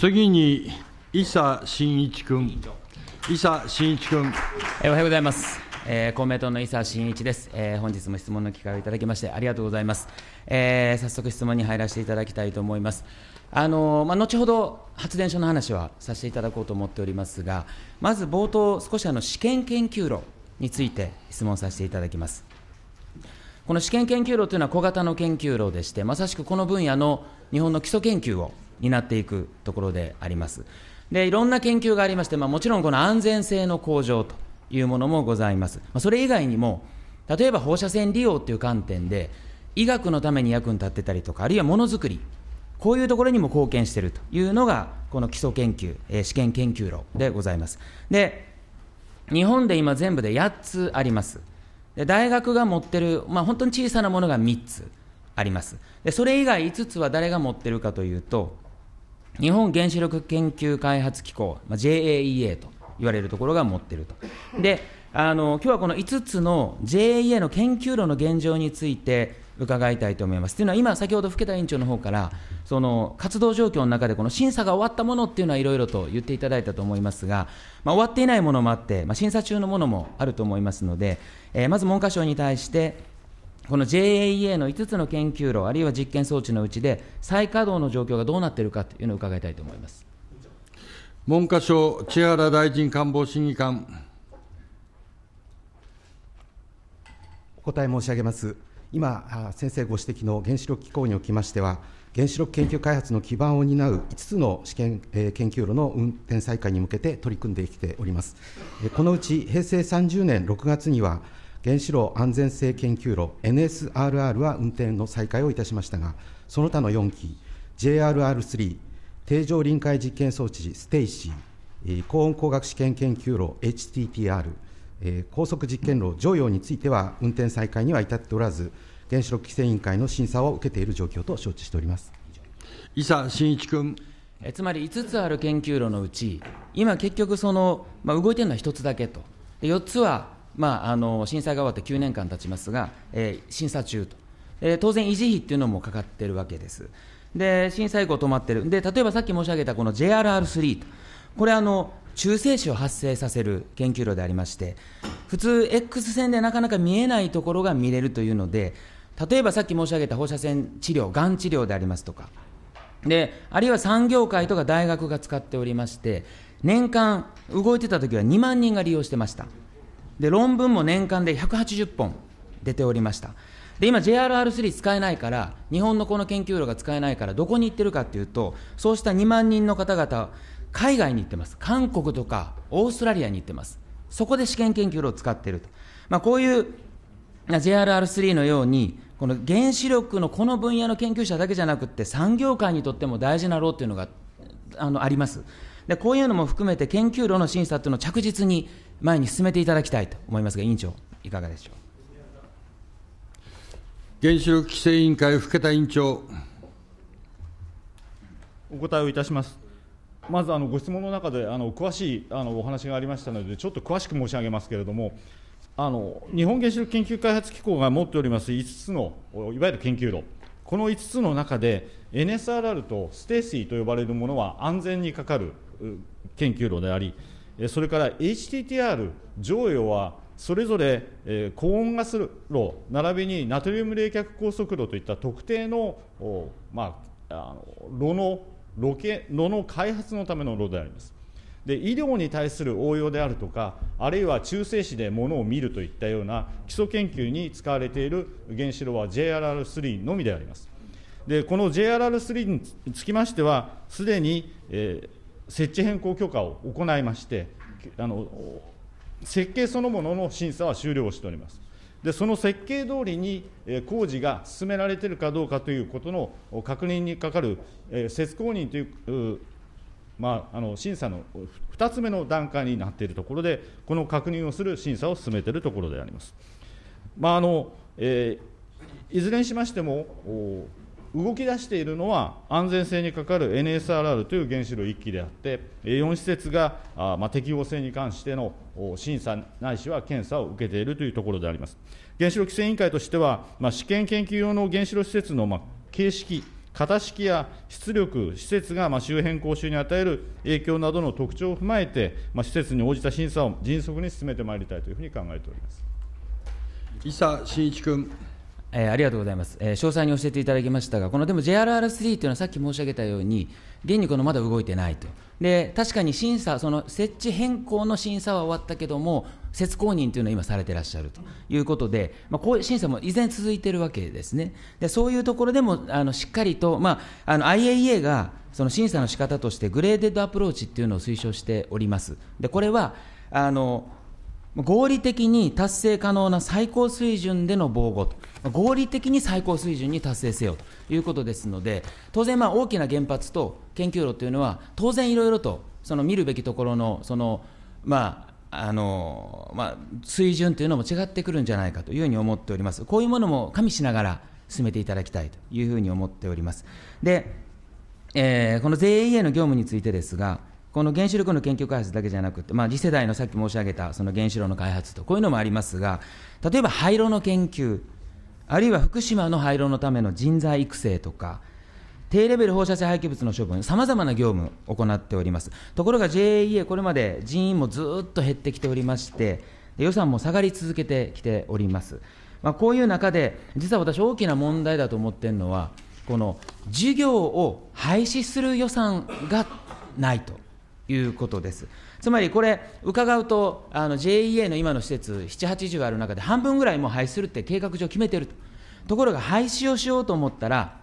次に伊佐真一君。伊佐真一君。おはようございます。えー、公明党の伊佐真一です、えー、本日も質問の機会をいただきましてありがとうございます、えー、早速質問に入らせていただきたいと思いますあのー、まあ、後ほど発電所の話はさせていただこうと思っておりますがまず冒頭少しあの試験研究炉について質問させていただきますこの試験研究炉というのは小型の研究炉でしてまさしくこの分野の日本の基礎研究をなっていくところであります。で、いろんな研究がありまして、まあ、もちろんこの安全性の向上というものもございます。まあ、それ以外にも、例えば放射線利用っていう観点で、医学のために役に立ってたりとか、あるいはものづくり、こういうところにも貢献しているというのが、この基礎研究、えー、試験研究論でございます。で、日本で今全部で8つあります。で大学が持ってる、まあ、本当に小さなものが3つあります。でそれ以外5つは誰が持ってるかというと、日本原子力研究開発機構、まあ、JAEA と言われるところが持っていると。であの今日はこの5つの JAEA の研究論の現状について伺いたいと思います。というのは今先ほど更田委員長の方からその活動状況の中でこの審査が終わったものっていうのはいろいろと言っていただいたと思いますが、まあ、終わっていないものもあって、まあ、審査中のものもあると思いますので、えー、まず文科省に対してこの JAEA の5つの研究炉、あるいは実験装置のうちで、再稼働の状況がどうなっているかというのを伺いたいと思います文科省、千原大臣官房審議官。お答え申し上げます。今、先生ご指摘の原子力機構におきましては、原子力研究開発の基盤を担う5つの試験、えー、研究炉の運転再開に向けて取り組んできております。このうち平成30年6月には、原子炉安全性研究炉 NSRR は運転の再開をいたしましたが、その他の4機、JRR3、定常臨界実験装置ステイシー、高温工学試験研究炉 HTTR、高速実験炉常用については運転再開には至っておらず、原子力規制委員会の審査を受けている状況と承知しております伊佐真一君。えつまり5つある研究炉のうち、今、結局その、まあ、動いてるのは1つだけと、4つはまあ、あの震災が終わって9年間経ちますが、えー、審査中と、えー、当然維持費っていうのもかかってるわけです。で、震災後止まってる。で、例えばさっき申し上げたこの JRR3 と、これあの、中性子を発生させる研究路でありまして、普通、X 線でなかなか見えないところが見れるというので、例えばさっき申し上げた放射線治療、がん治療でありますとか、であるいは産業界とか大学が使っておりまして、年間、動いてた時は2万人が利用してました。で論文も年間で180本出ておりました。で今 JRR3 使えないから日本のこの研究路が使えないからどこに行ってるかっていうとそうした2万人の方々海外に行ってます韓国とかオーストラリアに行ってますそこで試験研究路を使っていると、まあ、こういう JRR3 のようにこの原子力のこの分野の研究者だけじゃなくて産業界にとっても大事なろうというのがあのありますでこういうのも含めて研究論の審査っていうのを着実に前に進めていただきたいと思いますが、委員長、いかがでしょう。原子力規制委員会、福田委員長。お答えをいたします。まずあのご質問の中であの詳しいあのお話がありましたので、ちょっと詳しく申し上げますけれども、あの日本原子力研究開発機構が持っております5つの、いわゆる研究論、この5つの中で、NSRR とステーシーと呼ばれるものは安全にかかる研究路であり、それから HTTR 常与はそれぞれ、高温ガス炉、並びにナトリウム冷却高速炉といった特定のまあ、あの炉の炉け炉の開発のための炉であります。で医療に対する応用であるとか、あるいは中性子でものを見るといったような基礎研究に使われている原子炉は JRR3 のみであります。でこの JRR3 につきましては、すでに、えー設置変更許可を行いまして、あの設計そのものの審査は終了しております。でその設計通りに工事が進められているかどうかということの確認にかかる、施工認という、まあ、あの審査の2つ目の段階になっているところで、この確認をする審査を進めているところであります。まああのえー、いずれにしましても、動き出しているのは、安全性にかかる NSRR という原子炉1基であって、4施設があ、まあ、適合性に関しての審査ないしは検査を受けているというところであります。原子炉規制委員会としては、まあ、試験研究用の原子炉施設の、まあ、形式、型式や出力、施設がま周辺講習に与える影響などの特徴を踏まえて、ま施設に応じた審査を迅速に進めてまいりたいというふうに考えております。伊佐伸一君。えー、ありがとうございます、えー、詳細に教えていただきましたが、このでも JRR3 というのはさっき申し上げたように、現にこのまだ動いてないと、で確かに審査、その設置変更の審査は終わったけども、設公認というのは今、されてらっしゃるということで、まあ、こういう審査も依然続いてるわけですね、でそういうところでもあのしっかりと、まあ、あの IAEA がその審査の仕方として、グレーデッドアプローチっていうのを推奨しております。でこれはあの合理的に達成可能な最高水準での防護と、合理的に最高水準に達成せよということですので、当然、大きな原発と研究路というのは、当然いろいろとその見るべきところのその、まああのまあ、水準というのも違ってくるんじゃないかというふうに思っております。こういうものも加味しながら進めていただきたいというふうに思っております。で、えー、この JAEA の業務についてですが、この原子力の研究開発だけじゃなくて、まあ、次世代のさっき申し上げたその原子炉の開発と、こういうのもありますが、例えば廃炉の研究、あるいは福島の廃炉のための人材育成とか、低レベル放射性廃棄物の処分、さまざまな業務を行っております。ところが JAEA、これまで人員もずっと減ってきておりまして、予算も下がり続けてきております。まあ、こういう中で、実は私、大きな問題だと思っているのは、この事業を廃止する予算がないと。いうことです。つまりこれ、伺うと、JEA の今の施設、7、80ある中で、半分ぐらいもう廃止するって計画上決めてると。ところが廃止をしようと思ったら、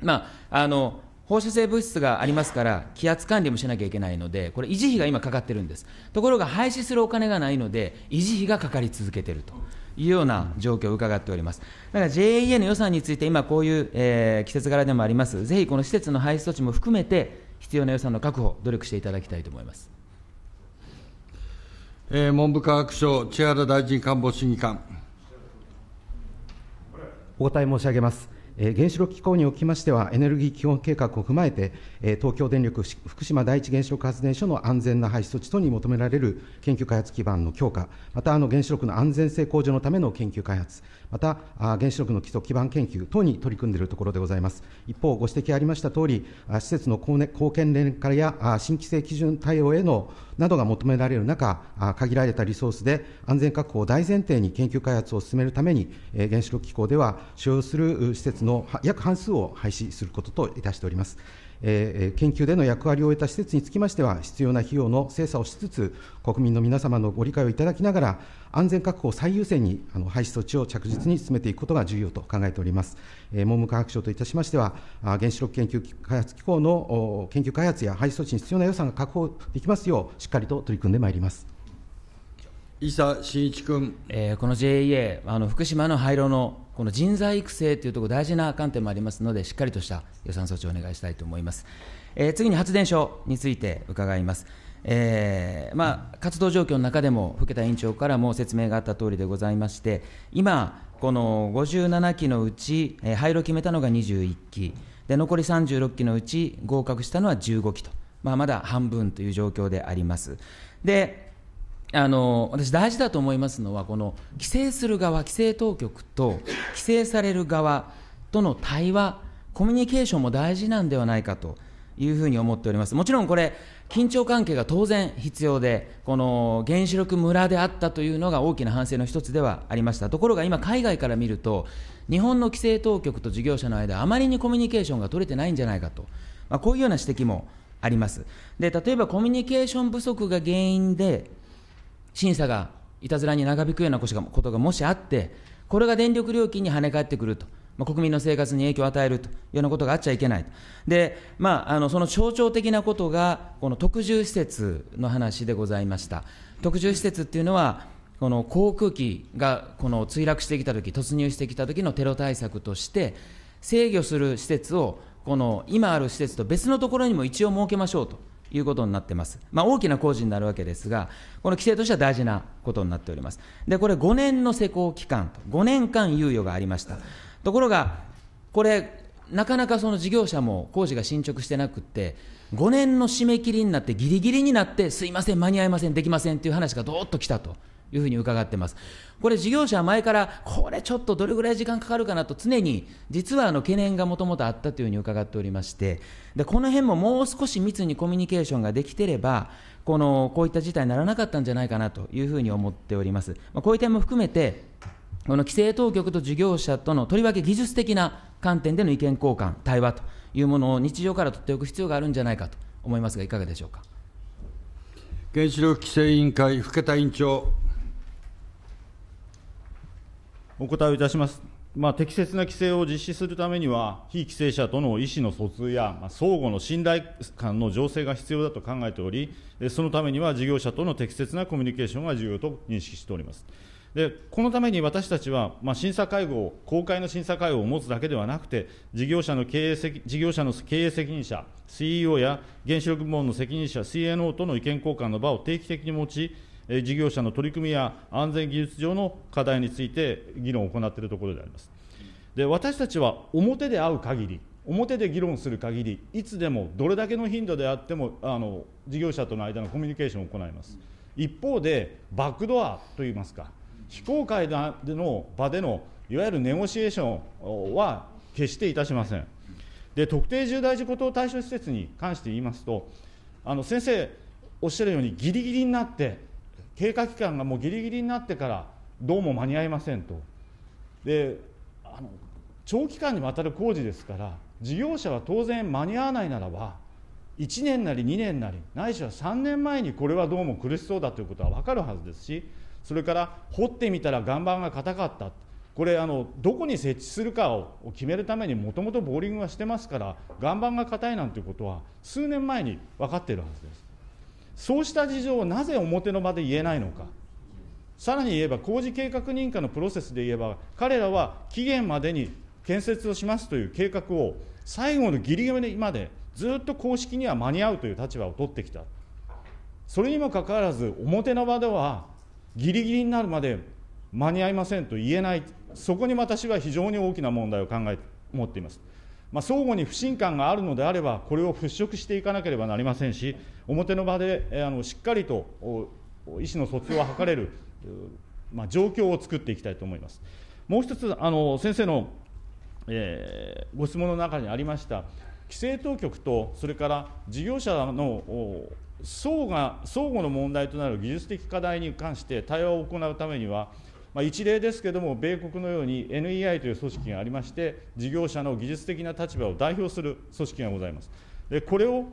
まあ、あの放射性物質がありますから、気圧管理もしなきゃいけないので、これ、維持費が今かかってるんです。ところが廃止するお金がないので、維持費がかかり続けてると。いうような状況を伺っております。だから JAEA の予算について、今こういう、えー、季節柄でもあります。ぜひこの施設の廃止措置も含めて、必要な予算の確保、努力していただきたいと思います。えー、文部科学省、千原大臣官房審議官。お答え申し上げます。えー、原子力機構におきましては、エネルギー基本計画を踏まえて、えー、東京電力福島第一原子力発電所の安全な廃止措置等に求められる研究開発基盤の強化、またあの原子力の安全性向上のための研究開発、また原子力の基礎基盤研究等に取り組んでいるところでございます。一方、ご指摘ありましたとおり、施設の貢献連化や新規制基準対応へのなどが求められる中、限られたリソースで安全確保を大前提に研究開発を進めるために、原子力機構では所用する施設の約半数を廃止することといたしております。え研究での役割を終えた施設につきましては、必要な費用の精査をしつつ、国民の皆様のご理解をいただきながら、安全確保を最優先にあの廃止措置を着実に進めていくことが重要と考えております。え文部科学省といたしましては、原子力研究開発機構の研究開発や廃止措置に必要な予算が確保できますよう、しっかりと取り組んでまいります。伊佐真一君、えー、この JEA あの福島の廃炉のこの人材育成というところ大事な観点もありますのでしっかりとした予算措置をお願いしたいと思います、えー、次に発電所について伺います、えー、まあ、活動状況の中でも更田委員長からも説明があったとおりでございまして今この57基のうち、え廃炉決めたのが21基で残り36基のうち合格したのは15基と、まあ、まだ半分という状況でありますであの私大事だと思いますのはこの規制する側規制当局と規制される側との対話コミュニケーションも大事なんではないかというふうに思っておりますもちろんこれ緊張関係が当然必要でこの原子力村であったというのが大きな反省の一つではありましたところが今海外から見ると日本の規制当局と事業者の間あまりにコミュニケーションが取れてないんじゃないかと、まあ、こういうような指摘もありますで例えばコミュニケーション不足が原因で審査がいたずらに長引くようなことがもしあって、これが電力料金に跳ね返ってくると。まあ、国民の生活に影響を与えるというようなことがあっちゃいけないと。で、まあ、あの、その象徴的なことが、この特需施設の話でございました。特需施設っていうのは、この航空機がこの墜落してきたとき、突入してきたときのテロ対策として、制御する施設を、この今ある施設と別のところにも一応設けましょうということになってます。まあ、大きな工事になるわけですが、この規制としては大事なことになっております。で、これ5年の施工期間と、5年間猶予がありました。ところが、これ、なかなかその事業者も工事が進捗してなくて、5年の締め切りになって、ぎりぎりになって、すいません、間に合いません、できませんという話がどーっと来たというふうに伺ってます。これ事業者は前から、これちょっとどれぐらい時間かかるかなと常に、実はあの懸念がもともとあったというふうに伺っておりまして、で、この辺ももう少し密にコミュニケーションができてれば、この、こういった事態にならなかったんじゃないかなというふうに思っております。まあ、こういう点も含めて、この規制当局と事業者とのとりわけ技術的な観点での意見交換、対話というものを日常から取っておく必要があるんじゃないかと思いますが、いかがでしょうか。原子力規制委員会、福田委員長。お答えをいたします。まあ、適切な規制を実施するためには、非規制者との意思の疎通や、まあ、相互の信頼感の醸成が必要だと考えており、そのためには事業者との適切なコミュニケーションが重要と認識しております。でこのために私たちは、まあ、審査会合、公開の審査会合を持つだけではなくて、事業者の経営事業者の経営責任者、CEO や原子力部門の責任者、CNO との意見交換の場を定期的に持ち、事業者の取り組みや安全技術上の課題について議論を行っているところであります。で私たちは表で会う限り表で議論する限りいつでもどれだけの頻度であってもあの事業者との間のコミュニケーションを行います一方でバックドアといいますか非公開での場でのいわゆるネゴシエーションは決していたしませんで特定重大事故等対象施設に関して言いますとあの先生おっしゃるようにギリギリになって経過期間がもうぎりぎりになってから、どうも間に合いませんと。であの長期間にわたる工事ですから事業者は当然間に合わないならば1年なり2年なりないしは3年前にこれはどうも苦しそうだということは分かるはずですしそれから掘ってみたら岩盤が硬かったこれあのどこに設置するかを決めるためにもともとボーリングはしてますから岩盤が硬いなんていうことは数年前に分かっているはずですそうした事情をなぜ表の場で言えないのか、さらに言えば、工事計画認可のプロセスで言えば、彼らは期限までに建設をしますという計画を、最後のぎりぎりまでずっと公式には間に合うという立場を取ってきた、それにもかかわらず、表の場では、ぎりぎりになるまで間に合いませんと言えない、そこに私は非常に大きな問題を考え持っています。相互に不信感があるのであれば、これを払拭していかなければなりませんし、表の場でしっかりと意思の疎通を図れる状況を作っていきたいと思います。もう一つ、あの先生の、えー、ご質問の中にありました、規制当局と、それから事業者の相が相互の問題となる技術的課題に関して対話を行うためには、まあ、一例ですけれども、米国のように NEI という組織がありまして、事業者の技術的な立場を代表する組織がございます。でこれを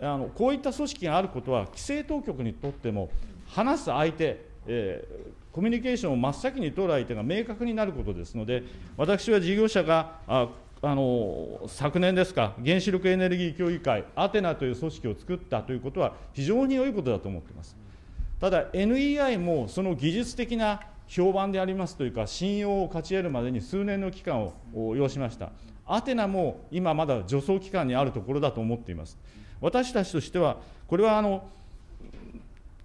あのこういった組織があることは、規制当局にとっても、話す相手、えー、コミュニケーションを真っ先に取る相手が明確になることですので、私は事業者が、ああの昨年ですか、原子力エネルギー協議会、アテナという組織を作ったということは、非常に良いことだと思っています。ただ、NEI もその技術的な評判でありますというか、信用を勝ち得るまでに数年の期間を要しました。アテナも今まだ助走期間にあるところだと思っています。私たちとしては、これはあの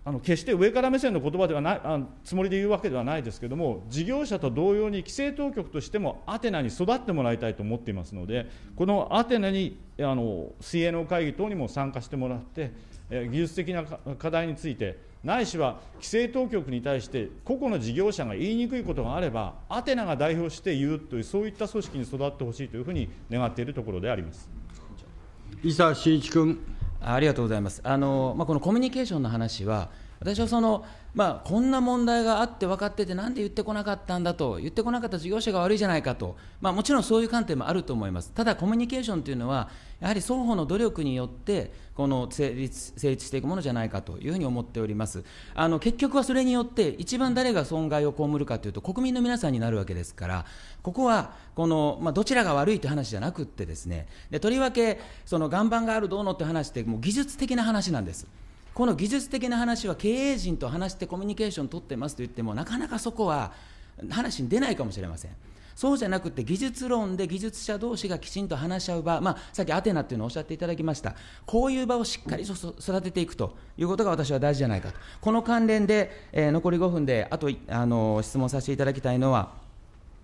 あの決して上から目線の言葉ではないあのつもりで言うわけではないですけれども、事業者と同様に規制当局としてもアテナに育ってもらいたいと思っていますので、このアテナにあの CNO 会議等にも参加してもらって、技術的な課題について、ないしは規制当局に対して個々の事業者が言いにくいことがあれば、アテナが代表して言うという、そういった組織に育ってほしいというふうに願っているところであります伊佐真一君。ありがとうございます。あのまあ、このコミュニケーションの話は私はその、まあ、こんな問題があって分かってて、なんで言ってこなかったんだと、言ってこなかった事業者が悪いじゃないかと、まあ、もちろんそういう観点もあると思います、ただコミュニケーションというのは、やはり双方の努力によって、この成立成立していくものじゃないかというふうに思っております、あの結局はそれによって、一番誰が損害を被るかというと、国民の皆さんになるわけですから、ここはこの、まあ、どちらが悪いという話じゃなくってですね、でとりわけ、その岩盤があるどうのって話って、もう技術的な話なんです。この技術的な話は経営陣と話してコミュニケーション取ってますと言ってもなかなかそこは話に出ないかもしれません。そうじゃなくて技術論で技術者同士がきちんと話し合う場、まあ、さっきアテナっていうのをおっしゃっていただきました、こういう場をしっかり育てていくということが私は大事じゃないかと、この関連で、えー、残り5分で、あとあの質問させていただきたいのは、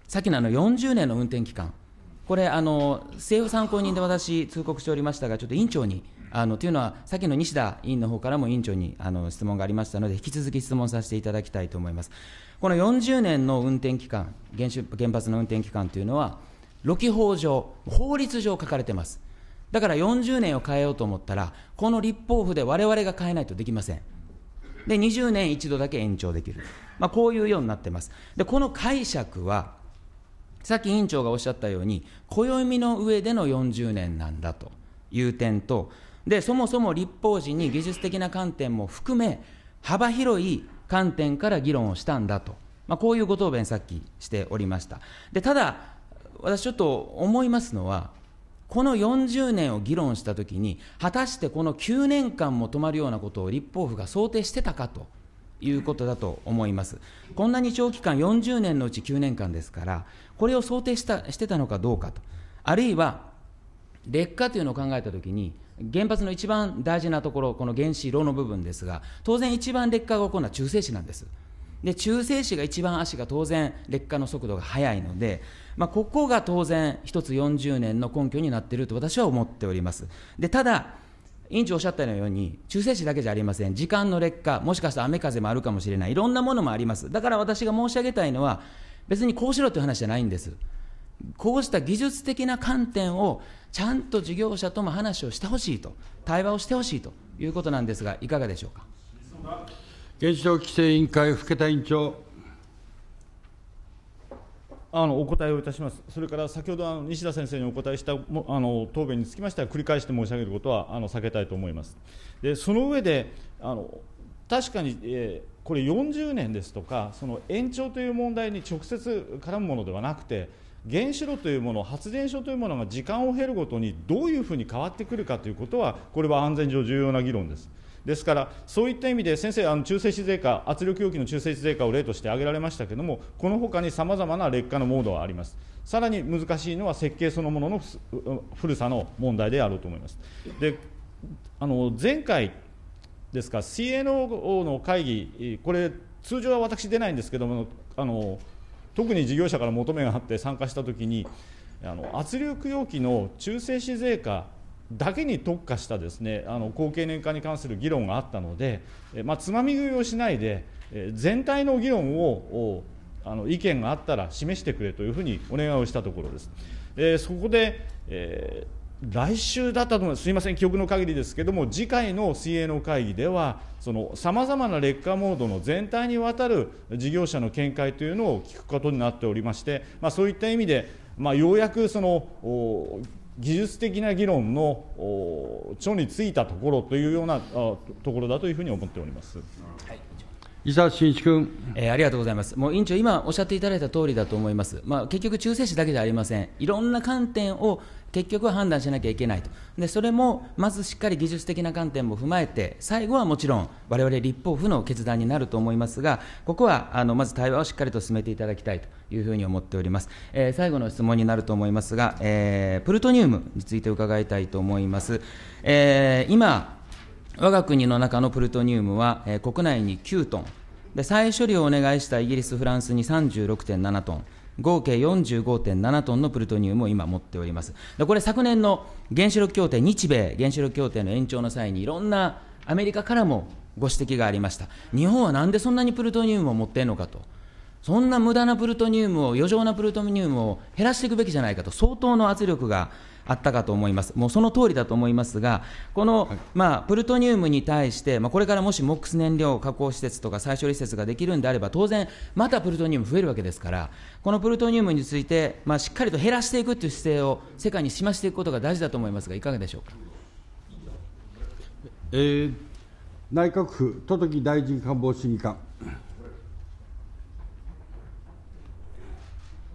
さっきのあの40年の運転期間、これあの、政府参考人で私、通告しておりましたが、ちょっと委員長にあのというのは、先の西田委員の方からも委員長にあの質問がありましたので、引き続き質問させていただきたいと思います。この40年の運転期間、原子原発の運転期間というのは、ロキ法上、法律上書かれてます。だから40年を変えようと思ったら、この立法府で我々が変えないとできません。で、20年一度だけ延長できる。まあ、こういうようになってます。で、この解釈は、さっき委員長がおっしゃったように、暦の上での40年なんだという点と、で、そもそも立法時に技術的な観点も含め、幅広い観点から議論をしたんだと、まあ、こういうご答弁、さっきしておりました。でただ、私ちょっと思いますのは、この40年を議論したときに、果たしてこの9年間も止まるようなことを立法府が想定してたかということだと思います。こんなに長期間、40年のうち9年間ですから、これを想定したしてたのかどうかと、あるいは劣化というのを考えたときに、原発の一番大事なところ、この原子炉の部分ですが、当然一番劣化が起こるのは中性子なんです。で、中性子が一番足が当然劣化の速度が速いので、まあ、ここが当然一つ40年の根拠になっていると私は思っております。で、ただ、委員長おっしゃったように、中性子だけじゃありません。時間の劣化、もしかしたら雨風もあるかもしれない。いろんなものもあります。だから私が申し上げたいのは、別にこうしろという話じゃないんです。こうした技術的な観点をちゃんと事業者とも話をしてほしいと、対話をしてほしいということなんですが、いかがでしょうか。原子力規制委員会、福田委員長。あのお答えをいたします、それから先ほどあの西田先生にお答えしたもあの答弁につきましては、繰り返して申し上げることはあの避けたいと思います。でその上であの確かに、えー、これ40年ですとか、その延長という問題に直接絡むものではなくて、原子炉というもの、発電所というものが時間を経るごとにどういうふうに変わってくるかということは、これは安全上重要な議論です。ですから、そういった意味で、先生、あの中性子税化、圧力容器の中性子税化を例として挙げられましたけれども、このほかにさまざまな劣化のモードはあります。さらに難しいのは設計そのものの古さの問題であろうと思います。であの前回ですか、CNO の会議、これ、通常は私出ないんですけれども、あの特に事業者から求めがあって参加したときにあの圧力容器の中性子税化だけに特化したですねあの高経年化に関する議論があったので、まあ、つまみ食いをしないで全体の議論をあの意見があったら示してくれというふうにお願いをしたところです。えー、そこで、えー来週だったと思いますすいません記憶の限りですけども次回の水泳の会議ではさまざまな劣化モードの全体にわたる事業者の見解というのを聞くことになっておりまして、まあ、そういった意味で、まあ、ようやくその技術的な議論の頂についたところというようなところだというふうに思っております。はい伊沢慎一君、えー、ありがとうございます、もう委員長、今おっしゃっていただいた通りだと思います、まあ、結局、中性子だけじゃありません、いろんな観点を、結局は判断しなきゃいけないとでそれもまずしっかり技術的な観点も踏まえて最後はもちろん我々立法府の決断になると思いますがここはあのまず対話をしっかりと進めていただきたいというふうに思っております、えー、最後の質問になると思いますが、えー、プルトニウムについて伺いたいと思います、えー、今我が国の中のプルトニウムは、えー、国内に9トンで再処理をお願いしたイギリス、フランスに36.7トン、合計45.7トンのプルトニウムを今持っております。これ昨年の原子力協定、日米原子力協定の延長の際にいろんなアメリカからもご指摘がありました。日本はなんでそんなにプルトニウムを持っているのかと。そんな無駄なプルトニウムを、余剰なプルトニウムを減らしていくべきじゃないかと、相当の圧力があったかと思います、もうその通りだと思いますが、この、はい、まあ、プルトニウムに対して、まあ、これからもし MOX 燃料加工施設とか再処理施設ができるんであれば、当然、またプルトニウム増えるわけですから、このプルトニウムについて、まあ、しっかりと減らしていくという姿勢を世界に示していくことが大事だと思いますが、いかがでしょうか。えー、内閣府、戸木大臣官房審議官。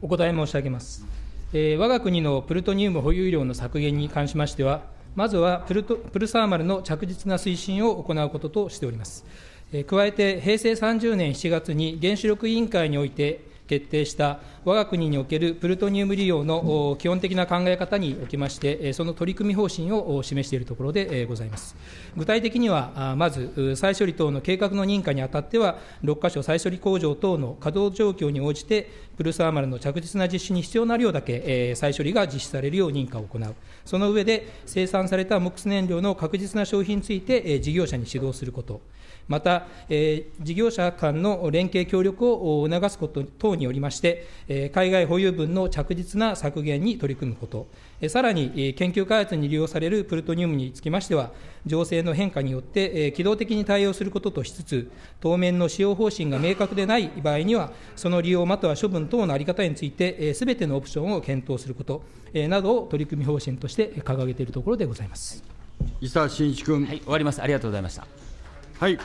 お答え申し上げます。えー、我が国のプルトニウム保有量の削減に関しましては、まずはプルトプルサーマルの着実な推進を行うこととしております。え加えて、平成30年7月に原子力委員会において、決定した我が国におけるプルトニウム利用の基本的な考え方におきまして、その取り組み方針を示しているところでございます。具体的には、まず、再処理等の計画の認可にあたっては、6カ所再処理工場等の稼働状況に応じて、プルサーマルの着実な実施に必要な量だけ再処理が実施されるよう認可を行う。その上で、生産された木燃料の確実な消費について事業者に指導すること。また、えー、事業者間の連携協力を促すこと等によりまして、えー、海外保有分の着実な削減に取り組むこと、えー、さらに、えー、研究開発に利用されるプルトニウムにつきましては、情勢の変化によって、えー、機動的に対応することとしつつ、当面の使用方針が明確でない場合には、その利用または処分等の在り方について、す、え、べ、てのオプションを検討すること、えー、などを取り組み方針として掲げているところでございます。伊沢慎一君、はい、終わります。ありがとうございました。はい。